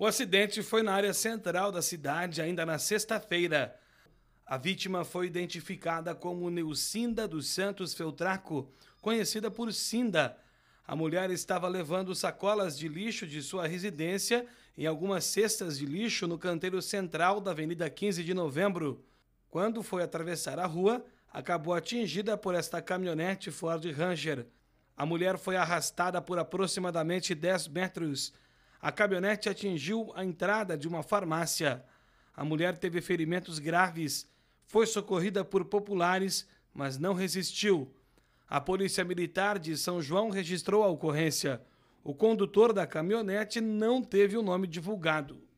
O acidente foi na área central da cidade ainda na sexta-feira. A vítima foi identificada como Neucinda dos Santos Feltraco, conhecida por Cinda. A mulher estava levando sacolas de lixo de sua residência em algumas cestas de lixo no canteiro central da Avenida 15 de Novembro. Quando foi atravessar a rua, acabou atingida por esta caminhonete Ford Ranger. A mulher foi arrastada por aproximadamente 10 metros a caminhonete atingiu a entrada de uma farmácia. A mulher teve ferimentos graves, foi socorrida por populares, mas não resistiu. A Polícia Militar de São João registrou a ocorrência. O condutor da caminhonete não teve o nome divulgado.